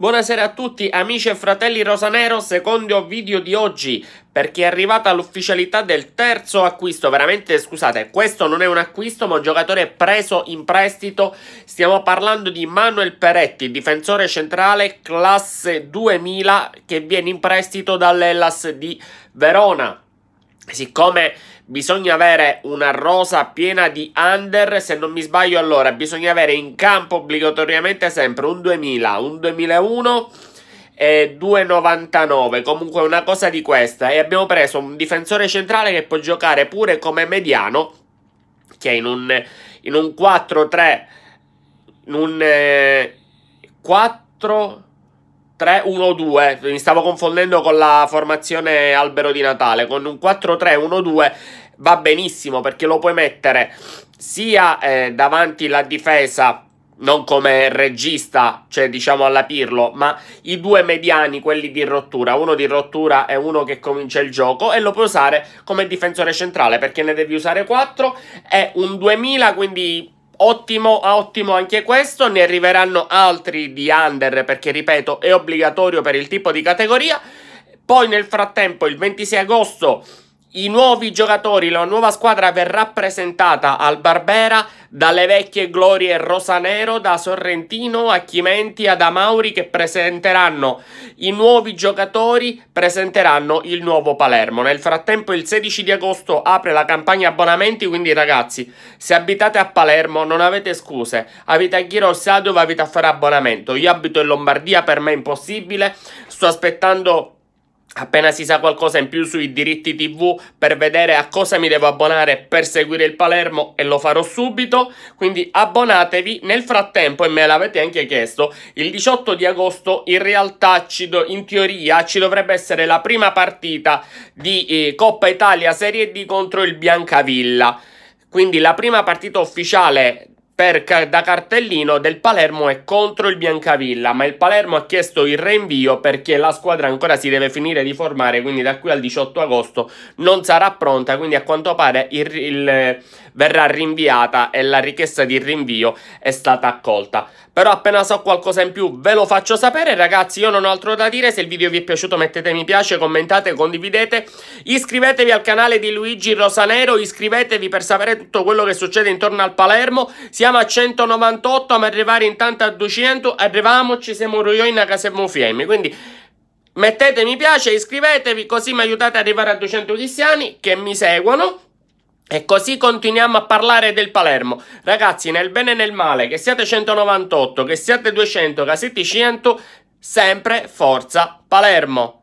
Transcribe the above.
Buonasera a tutti amici e fratelli Rosanero, secondo video di oggi perché è arrivata l'ufficialità del terzo acquisto, veramente scusate, questo non è un acquisto ma un giocatore preso in prestito, stiamo parlando di Manuel Peretti, difensore centrale classe 2000 che viene in prestito dall'Ellas di Verona. Siccome Bisogna avere una rosa piena di under, se non mi sbaglio allora bisogna avere in campo obbligatoriamente sempre un 2000, un 2001 e 2,99, comunque una cosa di questa. E abbiamo preso un difensore centrale che può giocare pure come mediano, che in un, in un 4-3, in un eh, 4... 3-1-2, mi stavo confondendo con la formazione albero di Natale, con un 4-3-1-2 va benissimo perché lo puoi mettere sia eh, davanti la difesa non come regista, cioè diciamo alla Pirlo, ma i due mediani, quelli di rottura, uno di rottura e uno che comincia il gioco, e lo puoi usare come difensore centrale perché ne devi usare 4, è un 2000, quindi ottimo, ah, ottimo anche questo, ne arriveranno altri di under perché ripeto è obbligatorio per il tipo di categoria. Poi nel frattempo il 26 agosto i nuovi giocatori, la nuova squadra verrà presentata al Barbera dalle vecchie glorie Rosanero, da Sorrentino a Chimenti ad Amauri che presenteranno i nuovi giocatori, presenteranno il nuovo Palermo. Nel frattempo il 16 di agosto apre la campagna abbonamenti, quindi ragazzi, se abitate a Palermo non avete scuse, avete a Ghirossia dove avete a fare abbonamento. Io abito in Lombardia, per me è impossibile, sto aspettando Appena si sa qualcosa in più sui diritti TV per vedere a cosa mi devo abbonare per seguire il Palermo e lo farò subito, quindi abbonatevi. Nel frattempo, e me l'avete anche chiesto, il 18 di agosto in realtà ci do, in teoria ci dovrebbe essere la prima partita di eh, Coppa Italia Serie D contro il Biancavilla. Quindi la prima partita ufficiale per, da cartellino del Palermo è contro il Biancavilla, ma il Palermo ha chiesto il rinvio perché la squadra ancora si deve finire di formare, quindi da qui al 18 agosto non sarà pronta, quindi a quanto pare il, il, verrà rinviata e la richiesta di rinvio è stata accolta. Però appena so qualcosa in più ve lo faccio sapere, ragazzi, io non ho altro da dire, se il video vi è piaciuto mettete mi piace, commentate, condividete, iscrivetevi al canale di Luigi Rosanero, iscrivetevi per sapere tutto quello che succede intorno al Palermo, Siamo siamo a 198, ma arrivare intanto a 200, arriviamo, ci siamo ruioina che siamo fiemme, quindi mettete mi piace, iscrivetevi, così mi aiutate ad arrivare a 200 cristiani che mi seguono. E così continuiamo a parlare del Palermo. Ragazzi, nel bene e nel male, che siate 198, che siate 200, che siate 100, sempre forza Palermo.